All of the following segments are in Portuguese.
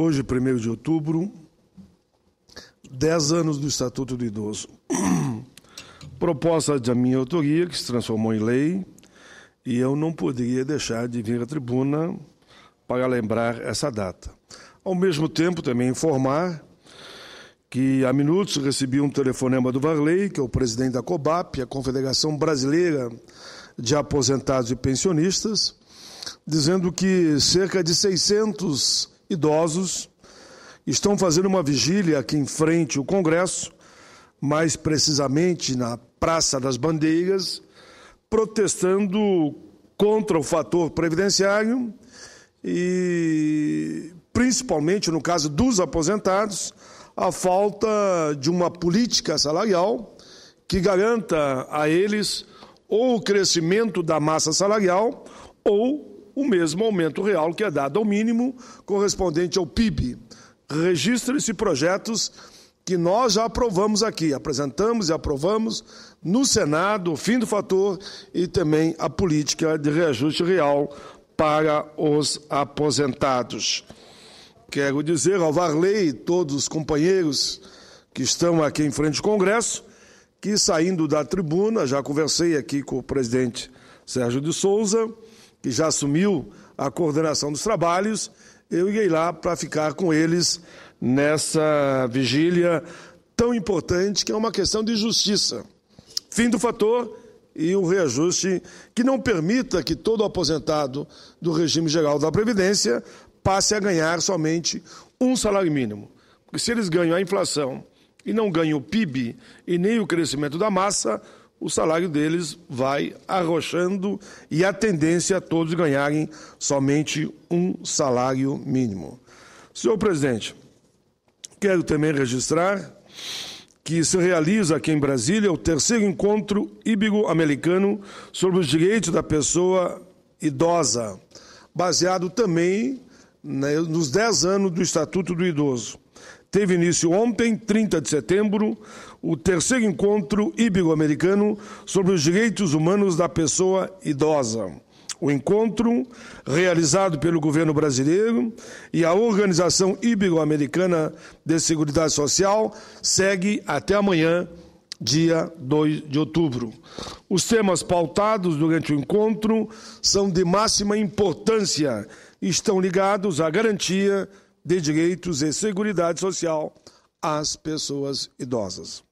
Hoje, 1 de outubro, 10 anos do Estatuto do Idoso. Proposta de minha autoria, que se transformou em lei, e eu não poderia deixar de vir à tribuna para lembrar essa data. Ao mesmo tempo, também informar que há minutos recebi um telefonema do Varley, que é o presidente da COBAP, a Confederação Brasileira de Aposentados e Pensionistas, dizendo que cerca de 600 idosos estão fazendo uma vigília aqui em frente ao Congresso, mais precisamente na Praça das Bandeiras, protestando contra o fator previdenciário e, principalmente no caso dos aposentados, a falta de uma política salarial que garanta a eles ou o crescimento da massa salarial ou o mesmo aumento real que é dado ao mínimo correspondente ao PIB. Registre-se projetos que nós já aprovamos aqui, apresentamos e aprovamos no Senado, o fim do fator e também a política de reajuste real para os aposentados. Quero dizer ao Varley e todos os companheiros que estão aqui em frente ao Congresso que, saindo da tribuna, já conversei aqui com o presidente Sérgio de Souza que já assumiu a coordenação dos trabalhos, eu irei lá para ficar com eles nessa vigília tão importante, que é uma questão de justiça. Fim do fator e um reajuste que não permita que todo aposentado do regime geral da Previdência passe a ganhar somente um salário mínimo. Porque se eles ganham a inflação e não ganham o PIB e nem o crescimento da massa, o salário deles vai arrochando e a tendência a é todos ganharem somente um salário mínimo. Senhor presidente, quero também registrar que se realiza aqui em Brasília o terceiro encontro íbero-americano sobre os direitos da pessoa idosa, baseado também né, nos 10 anos do Estatuto do Idoso. Teve início ontem, 30 de setembro, o terceiro encontro ibero-americano sobre os direitos humanos da pessoa idosa. O encontro, realizado pelo governo brasileiro e a Organização Ibero-Americana de Seguridade Social, segue até amanhã, dia 2 de outubro. Os temas pautados durante o encontro são de máxima importância e estão ligados à garantia de Direitos e Seguridade Social às pessoas idosas.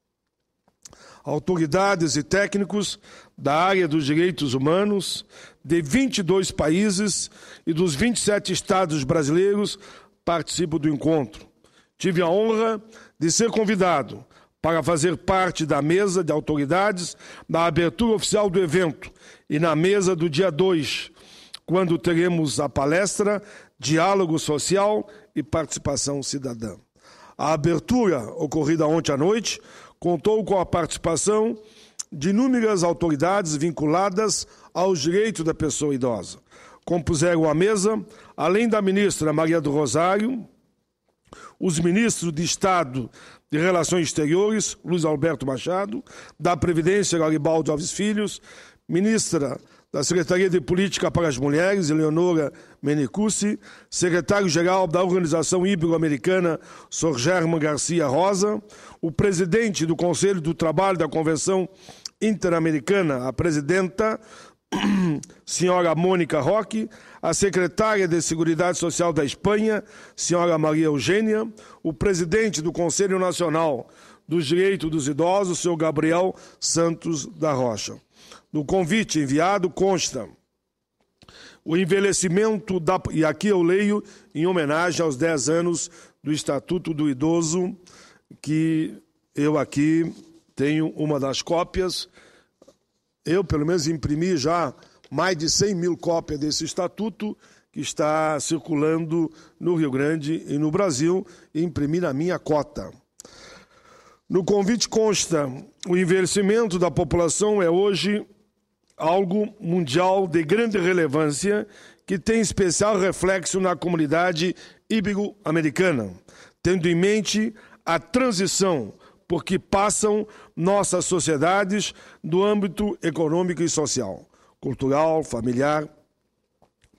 Autoridades e técnicos da área dos direitos humanos de 22 países e dos 27 estados brasileiros participam do encontro. Tive a honra de ser convidado para fazer parte da mesa de autoridades na abertura oficial do evento e na mesa do dia 2, quando teremos a palestra Diálogo Social e participação cidadã. A abertura, ocorrida ontem à noite, contou com a participação de inúmeras autoridades vinculadas aos direitos da pessoa idosa. Compuseram a mesa, além da ministra Maria do Rosário, os ministros de Estado de Relações Exteriores, Luiz Alberto Machado, da Previdência, Garibaldo Alves Filhos, ministra da Secretaria de Política para as Mulheres, Eleonora Menicucci, secretário-geral da Organização Ibero-Americana, Sr. Germa Garcia Rosa, o presidente do Conselho do Trabalho da Convenção Interamericana, a presidenta, senhora Mônica Roque, a secretária de Seguridade Social da Espanha, senhora Maria Eugênia, o presidente do Conselho Nacional dos Direitos dos Idosos, senhor Gabriel Santos da Rocha. No convite enviado consta o envelhecimento da. E aqui eu leio em homenagem aos 10 anos do Estatuto do Idoso, que eu aqui tenho uma das cópias. Eu, pelo menos, imprimi já mais de 100 mil cópias desse estatuto que está circulando no Rio Grande e no Brasil, e imprimi na minha cota. No convite consta: o envelhecimento da população é hoje algo mundial de grande relevância que tem especial reflexo na comunidade íbigo-americana, tendo em mente a transição por que passam nossas sociedades no âmbito econômico e social, cultural, familiar,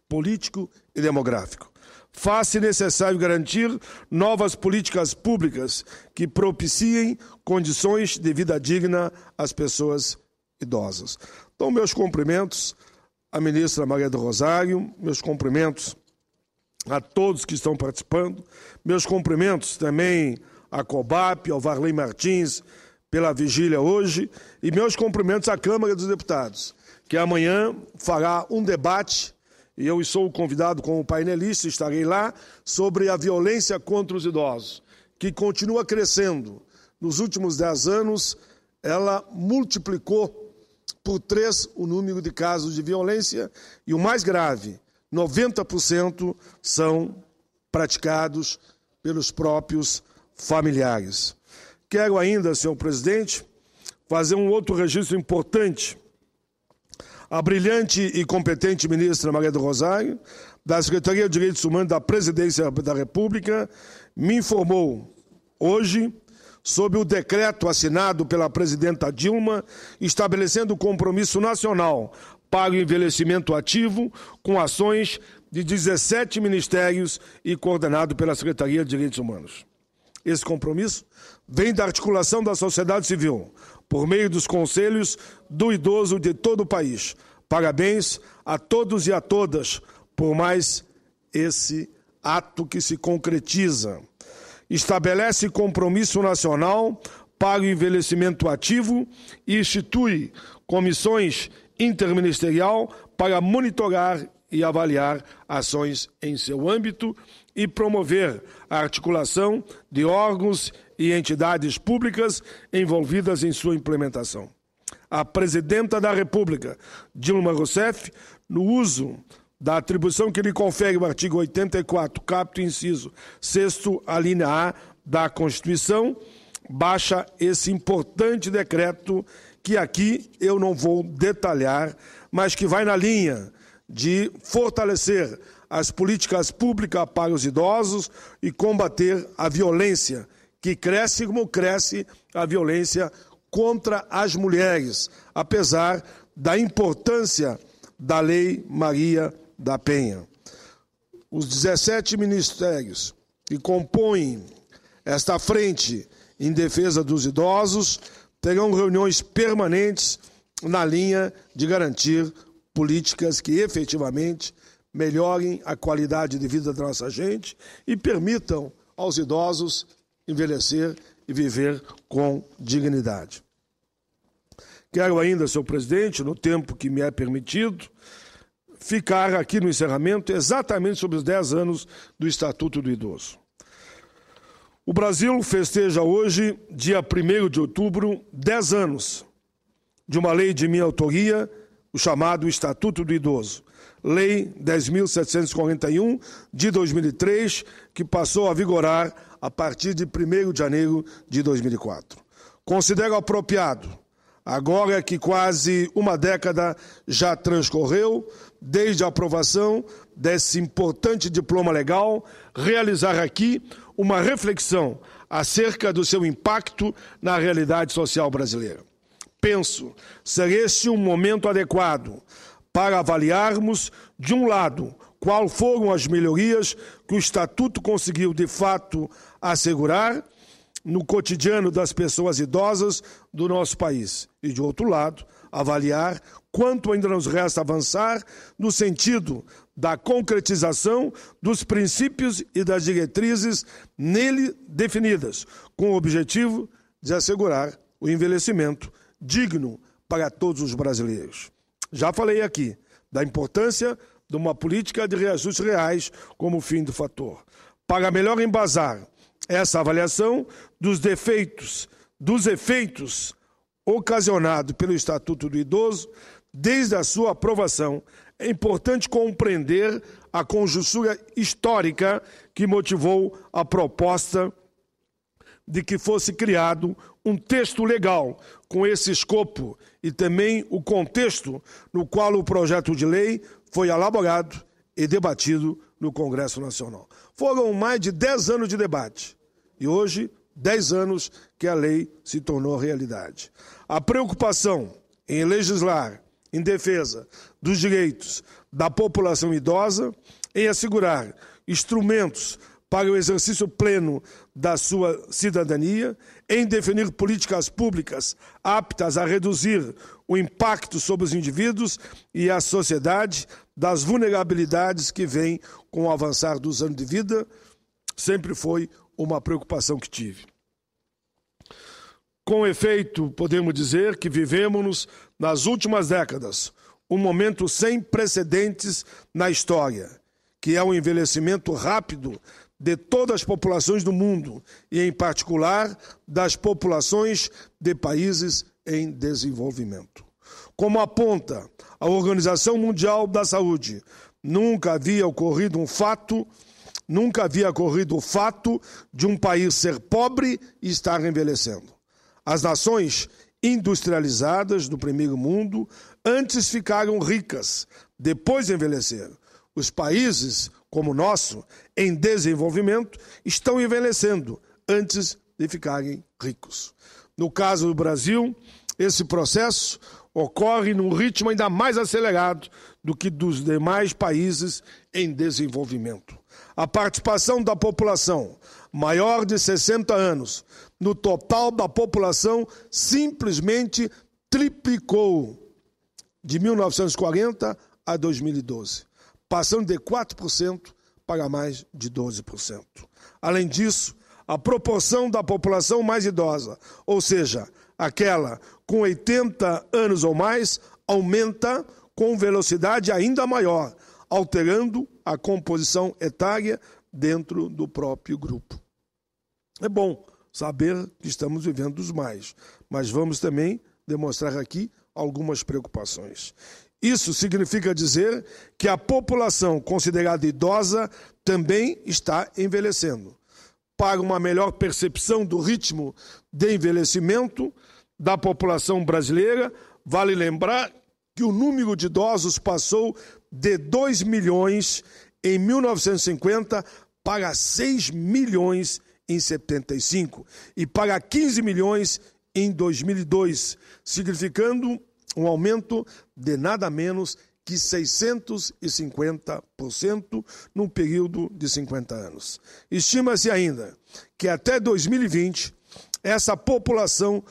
político e demográfico. Faz-se necessário garantir novas políticas públicas que propiciem condições de vida digna às pessoas idosas. Então, meus cumprimentos à ministra Maria do Rosário, meus cumprimentos a todos que estão participando, meus cumprimentos também à COBAP, ao Varley Martins pela vigília hoje, e meus cumprimentos à Câmara dos Deputados, que amanhã fará um debate e eu sou convidado como painelista, estarei lá, sobre a violência contra os idosos, que continua crescendo. Nos últimos dez anos, ela multiplicou por três o número de casos de violência e o mais grave, 90% são praticados pelos próprios familiares. Quero ainda, senhor presidente, fazer um outro registro importante. A brilhante e competente ministra Maria do Rosário, da Secretaria de Direitos Humanos da Presidência da República, me informou hoje sob o decreto assinado pela presidenta Dilma, estabelecendo o compromisso nacional para o envelhecimento ativo, com ações de 17 ministérios e coordenado pela Secretaria de Direitos Humanos. Esse compromisso vem da articulação da sociedade civil, por meio dos conselhos do idoso de todo o país. Parabéns a todos e a todas por mais esse ato que se concretiza estabelece compromisso nacional para o envelhecimento ativo e institui comissões interministerial para monitorar e avaliar ações em seu âmbito e promover a articulação de órgãos e entidades públicas envolvidas em sua implementação. A presidenta da República, Dilma Rousseff, no uso da atribuição que lhe confere o artigo 84, capto inciso 6 alínea A da Constituição, baixa esse importante decreto que aqui eu não vou detalhar, mas que vai na linha de fortalecer as políticas públicas para os idosos e combater a violência, que cresce como cresce a violência contra as mulheres, apesar da importância da Lei Maria da Penha. Os 17 ministérios que compõem esta frente em defesa dos idosos terão reuniões permanentes na linha de garantir políticas que efetivamente melhorem a qualidade de vida da nossa gente e permitam aos idosos envelhecer e viver com dignidade. Quero ainda, senhor presidente, no tempo que me é permitido, ficar aqui no encerramento exatamente sobre os 10 anos do Estatuto do Idoso. O Brasil festeja hoje, dia 1 de outubro, 10 anos de uma lei de minha autoria, o chamado Estatuto do Idoso. Lei 10.741 de 2003, que passou a vigorar a partir de 1 de janeiro de 2004. Considero apropriado Agora é que quase uma década já transcorreu desde a aprovação desse importante diploma legal, realizar aqui uma reflexão acerca do seu impacto na realidade social brasileira. Penso ser este um momento adequado para avaliarmos, de um lado, qual foram as melhorias que o Estatuto conseguiu de fato assegurar no cotidiano das pessoas idosas do nosso país e, de outro lado, avaliar quanto ainda nos resta avançar no sentido da concretização dos princípios e das diretrizes nele definidas, com o objetivo de assegurar o envelhecimento digno para todos os brasileiros. Já falei aqui da importância de uma política de reajustes reais como fim do fator. Para melhor embasar essa avaliação dos defeitos, dos efeitos ocasionado pelo Estatuto do Idoso desde a sua aprovação, é importante compreender a conjuntura histórica que motivou a proposta de que fosse criado um texto legal com esse escopo e também o contexto no qual o projeto de lei foi elaborado e debatido no Congresso Nacional. Foram mais de 10 anos de debate e hoje 10 anos que a lei se tornou realidade. A preocupação em legislar em defesa dos direitos da população idosa, em assegurar instrumentos para o exercício pleno da sua cidadania, em definir políticas públicas aptas a reduzir o impacto sobre os indivíduos e a sociedade das vulnerabilidades que vêm com o avançar dos anos de vida, sempre foi uma preocupação que tive. Com efeito, podemos dizer que vivemos nas últimas décadas um momento sem precedentes na história, que é o envelhecimento rápido de todas as populações do mundo e, em particular, das populações de países em desenvolvimento. Como aponta a Organização Mundial da Saúde, nunca havia ocorrido um fato Nunca havia ocorrido o fato de um país ser pobre e estar envelhecendo. As nações industrializadas do primeiro mundo antes ficaram ricas, depois envelheceram. Os países, como o nosso, em desenvolvimento, estão envelhecendo antes de ficarem ricos. No caso do Brasil, esse processo ocorre num ritmo ainda mais acelerado do que dos demais países em desenvolvimento a participação da população maior de 60 anos no total da população simplesmente triplicou de 1940 a 2012, passando de 4% para mais de 12%. Além disso, a proporção da população mais idosa, ou seja, aquela com 80 anos ou mais, aumenta com velocidade ainda maior, alterando a composição etária dentro do próprio grupo. É bom saber que estamos vivendo os mais, mas vamos também demonstrar aqui algumas preocupações. Isso significa dizer que a população considerada idosa também está envelhecendo. Para uma melhor percepção do ritmo de envelhecimento da população brasileira, vale lembrar que o número de idosos passou de 2 milhões em 1950 para 6 milhões em 75 e para 15 milhões em 2002, significando um aumento de nada menos que 650% num período de 50 anos. Estima-se ainda que até 2020 essa população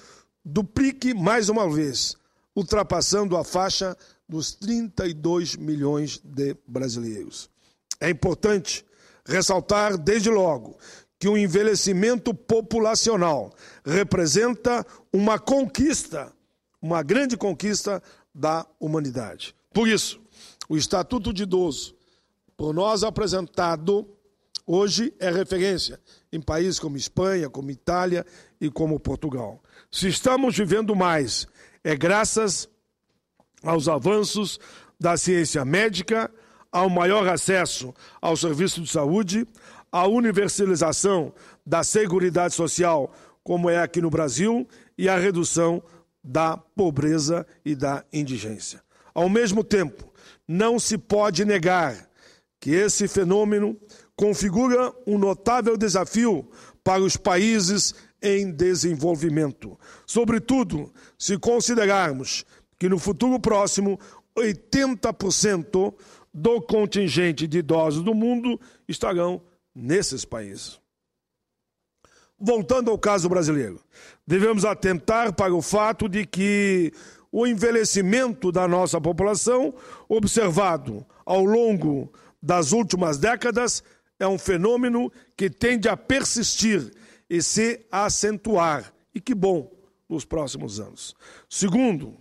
duplique mais uma vez, ultrapassando a faixa dos 32 milhões de brasileiros. É importante ressaltar desde logo que o envelhecimento populacional representa uma conquista, uma grande conquista da humanidade. Por isso, o Estatuto de Idoso, por nós apresentado, hoje é referência em países como Espanha, como Itália e como Portugal. Se estamos vivendo mais, é graças aos avanços da ciência médica, ao maior acesso ao serviço de saúde, à universalização da segurança Social, como é aqui no Brasil, e à redução da pobreza e da indigência. Ao mesmo tempo, não se pode negar que esse fenômeno configura um notável desafio para os países em desenvolvimento, sobretudo se considerarmos que no futuro próximo 80% do contingente de idosos do mundo estarão nesses países. Voltando ao caso brasileiro, devemos atentar para o fato de que o envelhecimento da nossa população, observado ao longo das últimas décadas, é um fenômeno que tende a persistir e se acentuar. E que bom nos próximos anos. Segundo,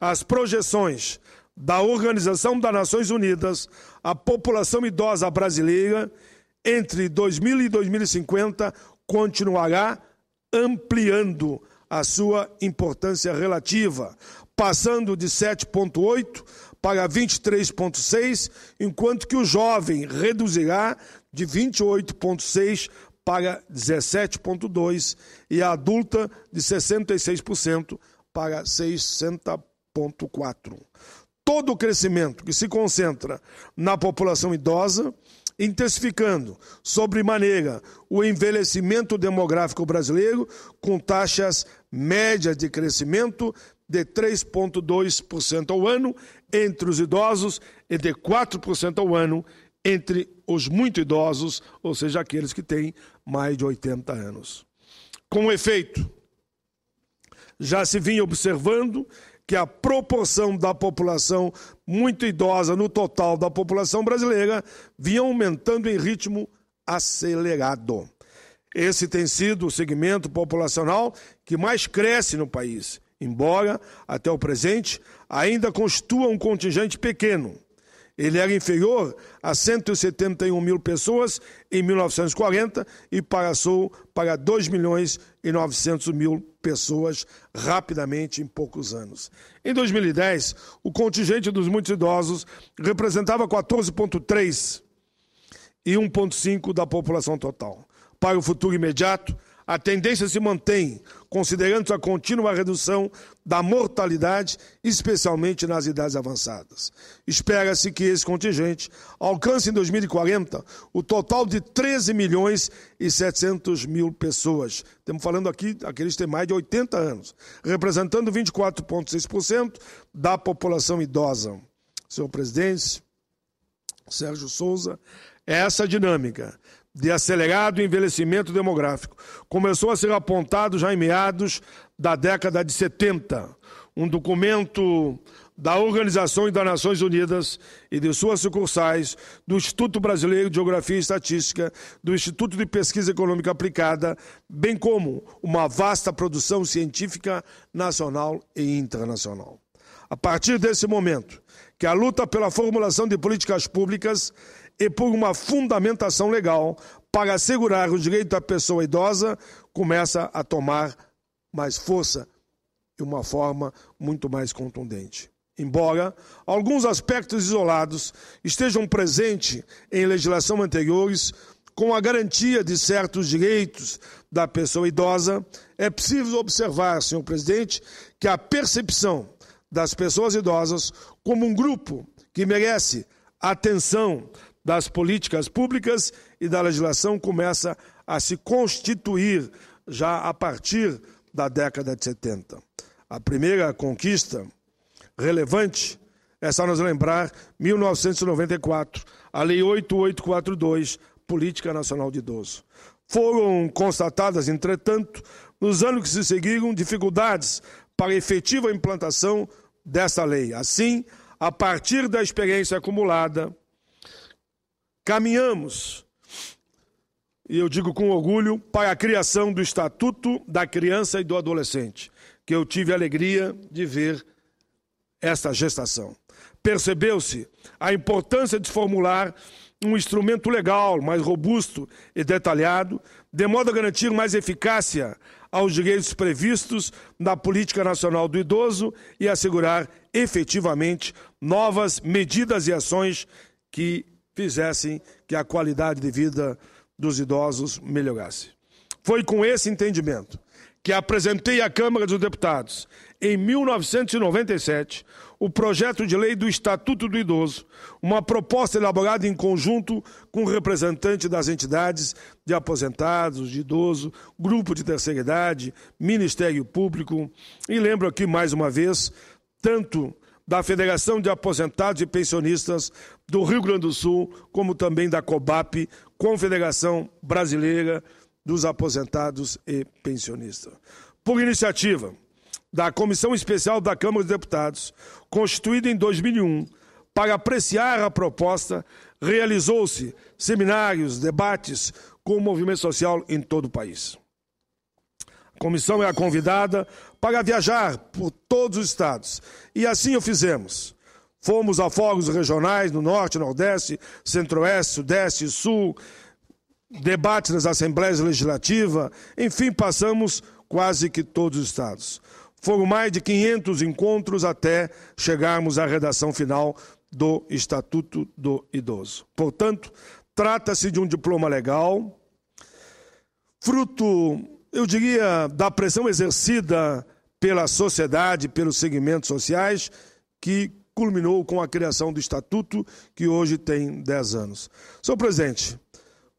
as projeções da Organização das Nações Unidas a população idosa brasileira entre 2000 e 2050 continuará ampliando a sua importância relativa, passando de 7,8 para 23,6, enquanto que o jovem reduzirá de 28,6 para 17,2% e a adulta de 66% para 60%. 3,4. Todo o crescimento que se concentra na população idosa, intensificando, sobremaneira, o envelhecimento demográfico brasileiro, com taxas médias de crescimento de 3,2% ao ano entre os idosos e de 4% ao ano entre os muito idosos, ou seja, aqueles que têm mais de 80 anos. Com efeito, já se vinha observando que a proporção da população muito idosa no total da população brasileira vinha aumentando em ritmo acelerado. Esse tem sido o segmento populacional que mais cresce no país, embora, até o presente, ainda constitua um contingente pequeno. Ele era inferior a 171 mil pessoas em 1940 e passou para 2 milhões e 900 mil pessoas rapidamente em poucos anos. Em 2010, o contingente dos muitos idosos representava 14,3% e 1,5% da população total. Para o futuro imediato, a tendência se mantém, considerando a contínua redução da mortalidade, especialmente nas idades avançadas. Espera-se que esse contingente alcance em 2040 o total de 13 milhões e 700 mil pessoas. Estamos falando aqui daqueles que têm mais de 80 anos, representando 24,6% da população idosa. Senhor presidente, Sérgio Souza, essa dinâmica de acelerado envelhecimento demográfico. Começou a ser apontado já em meados da década de 70. Um documento da Organização das Nações Unidas e de suas sucursais, do Instituto Brasileiro de Geografia e Estatística, do Instituto de Pesquisa Econômica Aplicada, bem como uma vasta produção científica nacional e internacional. A partir desse momento, que a luta pela formulação de políticas públicas e por uma fundamentação legal para assegurar o direito da pessoa idosa começa a tomar mais força e uma forma muito mais contundente. Embora alguns aspectos isolados estejam presentes em legislação anteriores, com a garantia de certos direitos da pessoa idosa, é preciso observar, senhor presidente, que a percepção das pessoas idosas como um grupo que merece atenção das políticas públicas e da legislação, começa a se constituir já a partir da década de 70. A primeira conquista relevante é só nos lembrar 1994, a Lei 8842, Política Nacional de Idoso. Foram constatadas, entretanto, nos anos que se seguiram, dificuldades para a efetiva implantação dessa lei. Assim, a partir da experiência acumulada, caminhamos, e eu digo com orgulho, para a criação do Estatuto da Criança e do Adolescente, que eu tive a alegria de ver esta gestação. Percebeu-se a importância de formular um instrumento legal, mais robusto e detalhado, de modo a garantir mais eficácia aos direitos previstos na Política Nacional do Idoso e assegurar efetivamente novas medidas e ações que fizessem que a qualidade de vida dos idosos melhorasse. Foi com esse entendimento que apresentei à Câmara dos Deputados em 1997 o projeto de lei do Estatuto do Idoso, uma proposta elaborada em conjunto com representantes das entidades de aposentados, de idoso, grupo de terceira idade, Ministério Público. E lembro aqui mais uma vez, tanto da Federação de Aposentados e Pensionistas do Rio Grande do Sul, como também da COBAP, Confederação Brasileira dos aposentados e pensionistas. Por iniciativa da Comissão Especial da Câmara dos Deputados, constituída em 2001, para apreciar a proposta, realizou-se seminários, debates com o movimento social em todo o país. A comissão é convidada para viajar por todos os estados, e assim o fizemos. Fomos a fóruns regionais no Norte, Nordeste, Centro-Oeste, Sudeste e Sul, debate nas assembleias legislativas, enfim, passamos quase que todos os estados. Foram mais de 500 encontros até chegarmos à redação final do Estatuto do Idoso. Portanto, trata-se de um diploma legal, fruto, eu diria, da pressão exercida pela sociedade, pelos segmentos sociais, que culminou com a criação do Estatuto, que hoje tem 10 anos. Senhor presidente,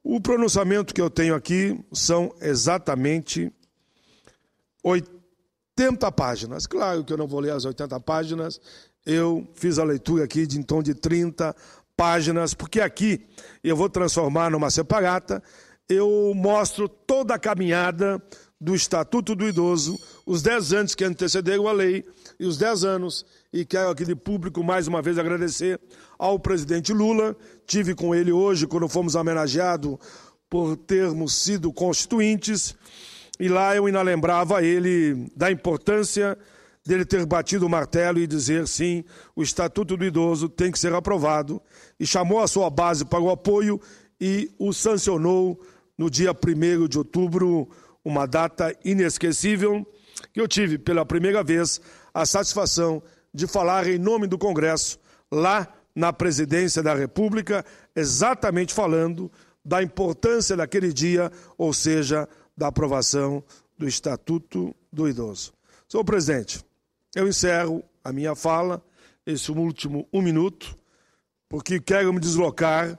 o pronunciamento que eu tenho aqui são exatamente 80 páginas. Claro que eu não vou ler as 80 páginas, eu fiz a leitura aqui de em torno de 30 páginas, porque aqui eu vou transformar numa separata, eu mostro toda a caminhada do Estatuto do Idoso, os 10 anos que antecederam a lei e os 10 anos e quero aqui de público mais uma vez agradecer ao presidente Lula. Tive com ele hoje quando fomos homenageados por termos sido constituintes. E lá eu ainda lembrava a ele da importância dele ter batido o martelo e dizer sim, o Estatuto do Idoso tem que ser aprovado. E chamou a sua base para o apoio e o sancionou no dia 1 de outubro, uma data inesquecível que eu tive pela primeira vez a satisfação de falar em nome do Congresso lá na presidência da República, exatamente falando da importância daquele dia, ou seja, da aprovação do Estatuto do Idoso. Senhor presidente, eu encerro a minha fala, esse último um minuto, porque quero me deslocar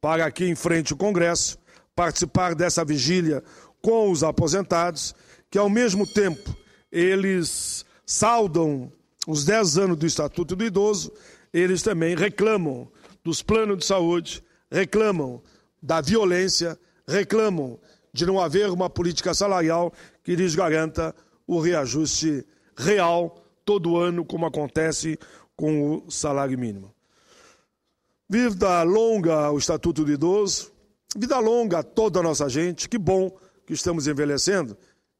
para aqui em frente ao Congresso, participar dessa vigília com os aposentados, que ao mesmo tempo eles saudam os 10 anos do Estatuto do Idoso, eles também reclamam dos planos de saúde, reclamam da violência, reclamam de não haver uma política salarial que lhes garanta o reajuste real todo ano, como acontece com o salário mínimo. Vida longa o Estatuto do Idoso, vida longa a toda a nossa gente, que bom que estamos envelhecendo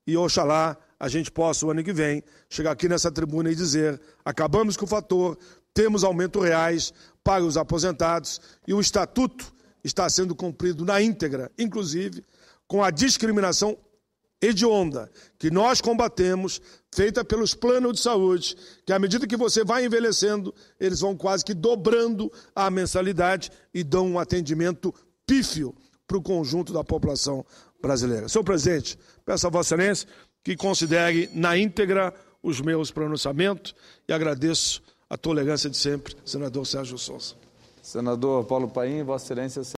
e oxalá a gente possa, o ano que vem, chegar aqui nessa tribuna e dizer: acabamos com o fator, temos aumento reais para os aposentados e o estatuto está sendo cumprido na íntegra, inclusive com a discriminação hedionda que nós combatemos, feita pelos planos de saúde, que à medida que você vai envelhecendo, eles vão quase que dobrando a mensalidade e dão um atendimento pífio para o conjunto da população brasileira. Senhor presidente, peço a Vossa Excelência que considere na íntegra os meus pronunciamentos e agradeço a tolerância de sempre, senador Sérgio Souza. Senador Paulo Paim, Vossa Excelência.